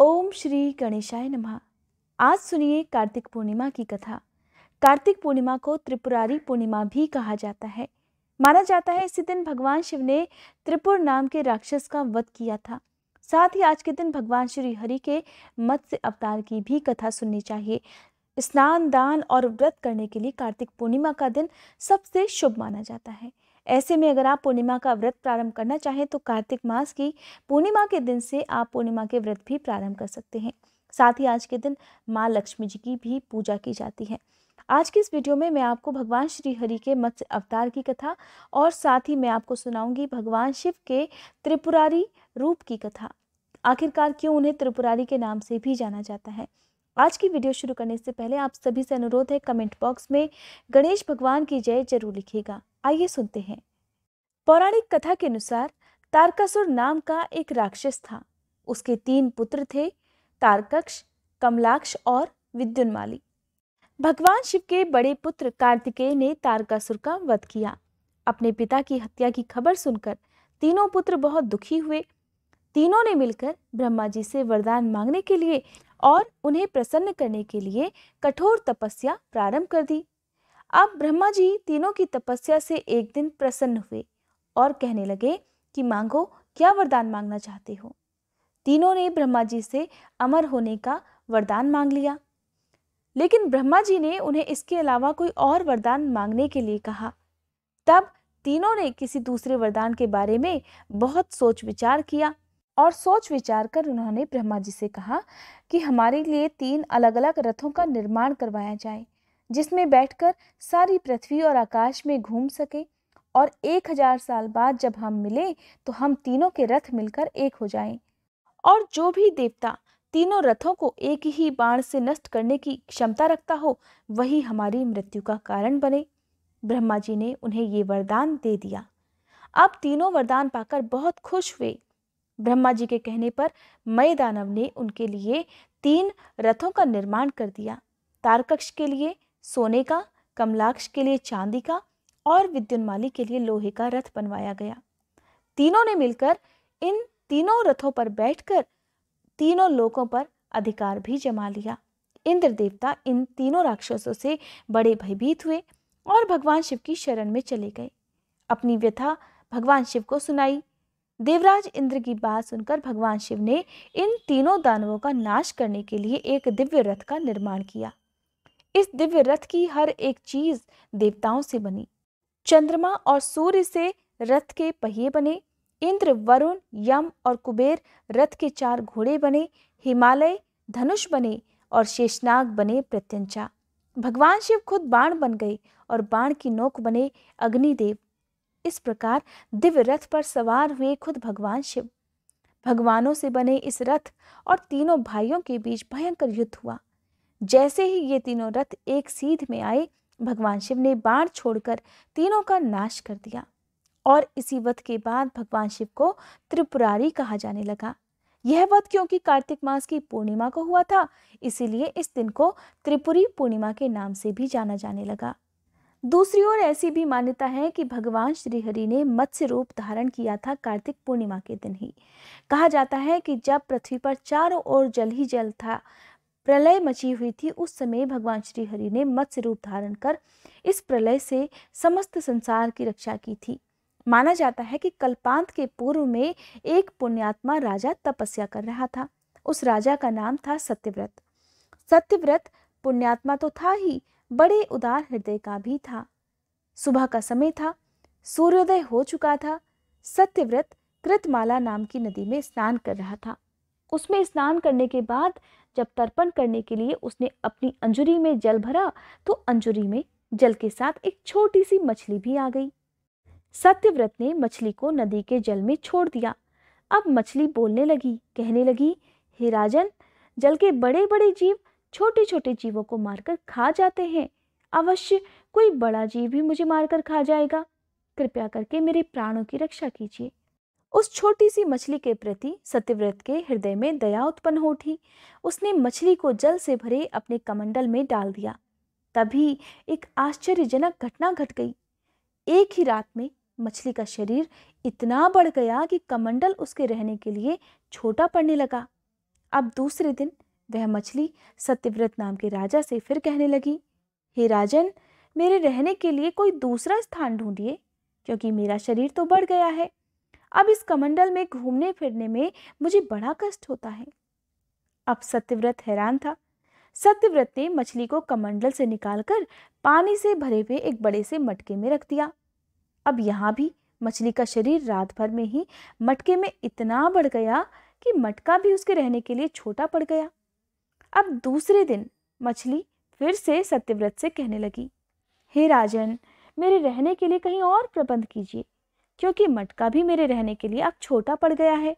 ओम श्री गणेशाय नमः आज सुनिए कार्तिक पूर्णिमा की कथा कार्तिक पूर्णिमा को त्रिपुरारी पूर्णिमा भी कहा जाता है माना जाता है इसी दिन भगवान शिव ने त्रिपुर नाम के राक्षस का वध किया था साथ ही आज के दिन भगवान श्री हरि के मत्स्य अवतार की भी कथा सुननी चाहिए स्नान दान और व्रत करने के लिए कार्तिक पूर्णिमा का दिन सबसे शुभ माना जाता है ऐसे में अगर आप पूर्णिमा का व्रत प्रारंभ करना चाहें तो कार्तिक मास की पूर्णिमा के दिन से आप पूर्णिमा के व्रत भी प्रारंभ कर सकते हैं साथ ही आज के दिन माँ लक्ष्मी जी की भी पूजा की जाती है आज की इस वीडियो में मैं आपको भगवान श्री हरि के मत्स्य अवतार की कथा और साथ ही मैं आपको सुनाऊंगी भगवान शिव के त्रिपुरारी रूप की कथा आखिरकार क्यों उन्हें त्रिपुरारी के नाम से भी जाना जाता है आज की वीडियो शुरू करने से पहले आप सभी से अनुरोध है कमेंट बॉक्स में गणेश भगवान की जय जरूर लिखिएगा आइए सुनते हैं पौराणिक कथा के अनुसार तारकासुर नाम का एक राक्षस था उसके तीन पुत्र थे तारकक्ष कमलाक्ष और विद्युन्माली भगवान शिव के बड़े पुत्र कार्तिकेय ने तारकासुर का वध किया अपने पिता की हत्या की खबर सुनकर तीनों पुत्र बहुत दुखी हुए तीनों ने मिलकर ब्रह्मा जी से वरदान मांगने के लिए और उन्हें प्रसन्न करने के लिए कठोर तपस्या प्रारंभ कर दी अब ब्रह्मा जी तीनों की तपस्या से एक दिन प्रसन्न हुए और कहने लगे कि मांगो क्या वरदान मांगना चाहते हो तीनों ने ब्रह्मा जी से अमर होने का वरदान मांग लिया लेकिन ब्रह्मा जी ने उन्हें इसके अलावा कोई और वरदान मांगने के लिए कहा तब तीनों ने किसी दूसरे वरदान के बारे में बहुत सोच विचार किया और सोच विचार कर उन्होंने ब्रह्मा जी से कहा कि हमारे लिए तीन अलग अलग रथों का निर्माण करवाया जाए जिसमें बैठकर सारी पृथ्वी और आकाश में घूम सके और एक हजार साल बाद जब हम मिले तो हम तीनों के रथ मिलकर एक हो जाएं और जो भी देवता तीनों रथों को एक ही बाण से नष्ट करने की क्षमता रखता हो वही हमारी मृत्यु का कारण बने ब्रह्मा जी ने उन्हें ये वरदान दे दिया अब तीनों वरदान पाकर बहुत खुश हुए ब्रह्मा जी के कहने पर मय दानव ने उनके लिए तीन रथों का निर्माण कर दिया तारकक्ष के लिए सोने का कमलाक्ष के लिए चांदी का और विद्युन्माली के लिए लोहे का रथ बनवाया गया तीनों ने मिलकर इन तीनों रथों पर बैठकर तीनों लोकों पर अधिकार भी जमा लिया इंद्र देवता इन तीनों राक्षसों से बड़े भयभीत हुए और भगवान शिव की शरण में चले गए अपनी व्यथा भगवान शिव को सुनाई देवराज इंद्र की बात सुनकर भगवान शिव ने इन तीनों दानवों का नाश करने के लिए एक दिव्य रथ का निर्माण किया इस दिव्य रथ की हर एक चीज देवताओं से बनी चंद्रमा और सूर्य से रथ के पहिए बने इंद्र वरुण यम और कुबेर रथ के चार घोड़े बने हिमालय धनुष बने और शेषनाग बने प्रत्यंचा भगवान शिव खुद बाण बन गए और बाण की नोक बने अग्निदेव इस प्रकार दिव्य रथ पर सवार हुए खुद भगवान शिव भगवानों से बने इस रथ और तीनों भाइयों के बीच भयंकर युद्ध हुआ जैसे ही ये तीनों रथ एक सीध में आए भगवान शिव ने बाण छोड़कर तीनों का नाश कर दिया और इसी वध के बाद भगवान शिव को त्रिपुरारी कहा जाने लगा यह वध क्योंकि कार्तिक मास की पूर्णिमा को हुआ था इसीलिए इस दिन को त्रिपुरी पूर्णिमा के नाम से भी जाना जाने लगा दूसरी ओर ऐसी भी मान्यता है कि भगवान श्रीहरि ने मत्स्य रूप धारण किया था कार्तिक पूर्णिमा के दिन ही कहा जाता है कि जब पृथ्वी पर चारों ओर जल ही जल था प्रलय मची हुई थी उस समय भगवान श्री हरि ने मत्स्य रूप धारण कर इस प्रलय से समस्त संसार की रक्षा की थी माना जाता है कि कल्पांत के पूर्व में एक पुण्यात्मा राजा तपस्या कर रहा था उस राजा का नाम था सत्यव्रत सत्यव्रत पुण्यात्मा तो था ही बड़े उदार हृदय का भी था सुबह का समय था सूर्योदय हो चुका था सत्यव्रत कृतमाला नाम की नदी में स्नान कर रहा था उसमें स्नान करने के बाद जब तर्पण करने के लिए उसने अपनी अंजुरी में जल भरा तो अंजुरी में जल के साथ एक छोटी सी मछली भी आ गई सत्यव्रत ने मछली को नदी के जल में छोड़ दिया अब मछली बोलने लगी कहने लगी हे राजन जल के बड़े बड़े जीव छोटे छोटे जीवों को मारकर खा जाते हैं अवश्य कोई बड़ा जीव भी मुझे मारकर खा जाएगा कृपया करके मेरे प्राणों की रक्षा कीजिए उस छोटी सी मछली के प्रति सत्यव्रत के हृदय में दया उत्पन्न हो उठी उसने मछली को जल से भरे अपने कमंडल में डाल दिया तभी एक आश्चर्यजनक घटना घट गई एक ही रात में मछली का शरीर इतना बढ़ गया कि कमंडल उसके रहने के लिए छोटा पड़ने लगा अब दूसरे दिन वह मछली सत्यव्रत नाम के राजा से फिर कहने लगी हे राजन मेरे रहने के लिए कोई दूसरा स्थान ढूंढिए क्योंकि मेरा शरीर तो बढ़ गया है अब इस कमंडल में घूमने फिरने में मुझे बड़ा कष्ट होता है अब सत्यव्रत हैरान था सत्यव्रत ने मछली को कमंडल से निकालकर पानी से भरे हुए एक बड़े से मटके में रख दिया अब यहाँ भी मछली का शरीर रात भर में ही मटके में इतना बढ़ गया कि मटका भी उसके रहने के लिए छोटा पड़ गया अब दूसरे दिन मछली फिर से सत्यव्रत से कहने लगी हे राजन मेरे रहने के लिए कहीं और प्रबंध कीजिए क्योंकि मटका भी मेरे रहने के लिए अब छोटा पड़ गया है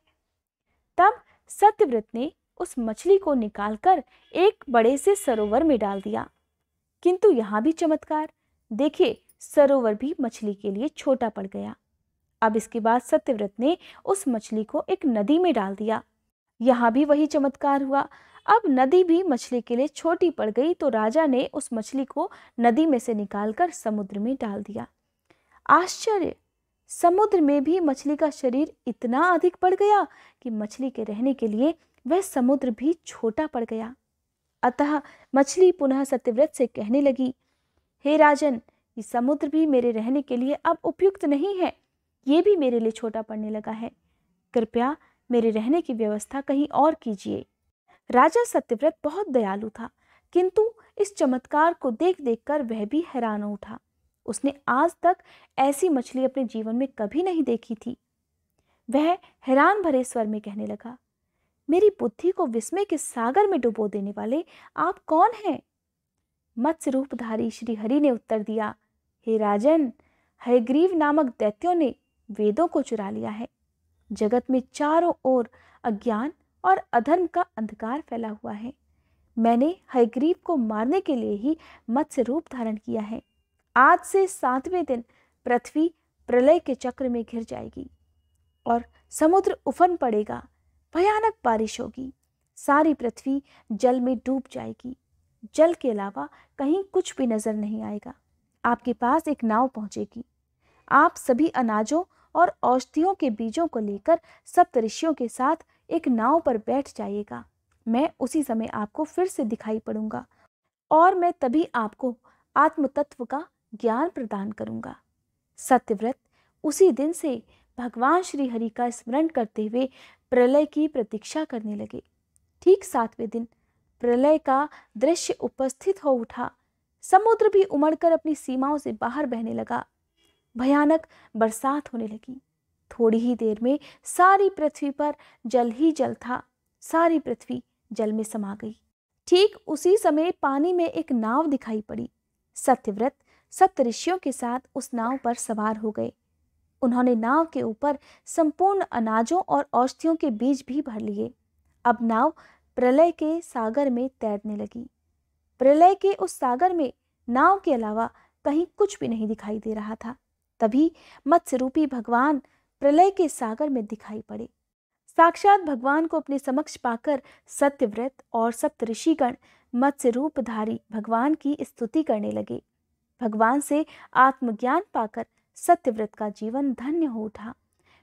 तब सत्यव्रत ने उस मछली को निकालकर एक बड़े से सरोवर में डाल दिया किंतु यहाँ भी चमत्कार देखिए सरोवर भी मछली के लिए छोटा पड़ गया अब इसके बाद सत्यव्रत ने उस मछली को एक नदी में डाल दिया यहाँ भी वही चमत्कार हुआ अब नदी भी मछली के लिए छोटी पड़ गई तो राजा ने उस मछली को नदी में से निकालकर समुद्र में डाल दिया आश्चर्य समुद्र में भी मछली का शरीर इतना अधिक पड़ गया कि मछली के रहने के लिए वह समुद्र भी छोटा पड़ गया अतः मछली पुनः सत्यव्रत से कहने लगी हे राजन ये समुद्र भी मेरे रहने के लिए अब उपयुक्त नहीं है ये भी मेरे लिए छोटा पड़ने लगा है कृपया मेरे रहने की व्यवस्था कहीं और कीजिए राजा सत्यव्रत बहुत दयालु था किंतु इस चमत्कार को देख देख कर वह भी हैरान उठा उसने आज तक ऐसी मछली अपने जीवन में कभी नहीं देखी थी वह हैरान भरे स्वर में कहने लगा मेरी बुद्धि को विस्मय के सागर में डुबो देने वाले आप कौन हैं मत्स्य रूपधारी श्री हरि ने उत्तर दिया हे राजन हयग्रीव नामक दैत्यों ने वेदों को चुरा लिया है जगत में चारों ओर अज्ञान और अधर्म का अंधकार फैला हुआ है मैंने हयग्रीव को मारने के लिए ही मत्स्य रूप धारण किया है आज से सातवें दिन पृथ्वी प्रलय के चक्र में घिर जाएगी और समुद्र उफन पड़ेगा भयानक बारिश होगी सारी पृथ्वी जल में डूब जाएगी जल के अलावा कहीं कुछ भी नजर नहीं आएगा आपके पास एक नाव पहुंचेगी आप सभी अनाजों और औषधियों के बीजों को लेकर सप्तऋषियों के साथ एक नाव पर बैठ जाइएगा मैं उसी समय आपको फिर से दिखाई पड़ूंगा और मैं तभी आपको आत्मतत्व का ज्ञान प्रदान करूंगा सत्यव्रत उसी दिन से भगवान श्री हरि का स्मरण करते हुए प्रलय की प्रतीक्षा करने लगे ठीक सातवें दिन प्रलय का दृश्य उपस्थित हो उठा समुद्र भी उमड़कर अपनी सीमाओं से बाहर बहने लगा भयानक बरसात होने लगी थोड़ी ही देर में सारी पृथ्वी पर जल ही जल था सारी पृथ्वी जल में समा गई ठीक उसी समय पानी में एक नाव दिखाई पड़ी सत्यव्रत ऋषियों के साथ उस नाव पर सवार हो गए उन्होंने नाव के ऊपर संपूर्ण अनाजों और औषधियों के बीज भी भर लिए अब नाव प्रलय के सागर में तैरने लगी प्रलय के उस सागर में नाव के अलावा कहीं कुछ भी नहीं दिखाई दे रहा था तभी मत्स्य रूपी भगवान प्रलय के सागर में दिखाई पड़े साक्षात भगवान को अपने समक्ष पाकर सत्यव्रत और सप्तऋषिगण मत्स्य रूपधारी भगवान की स्तुति करने लगे भगवान से आत्मज्ञान पाकर सत्यव्रत का जीवन धन्य हो उठा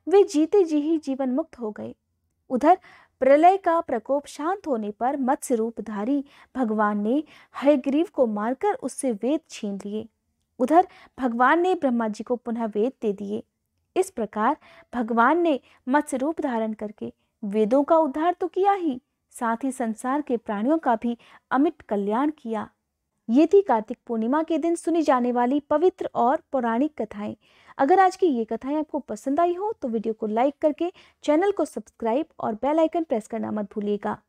वे जीते जी ही जीवन मुक्त हो गए उधर प्रलय का प्रकोप शांत होने पर मत्स्य रूपधारी भगवान ने हयग्रीव को मारकर उससे वेद छीन लिए उधर भगवान ने ब्रह्मा जी को पुनः वेद दे दिए इस प्रकार भगवान ने मत्स्य रूप धारण करके वेदों का उद्धार तो किया ही साथ ही संसार के प्राणियों का भी अमित कल्याण किया ये थी कार्तिक पूर्णिमा के दिन सुनी जाने वाली पवित्र और पौराणिक कथाएं अगर आज की ये कथाएं आपको पसंद आई हो तो वीडियो को लाइक करके चैनल को सब्सक्राइब और बेल आइकन प्रेस करना मत भूलिएगा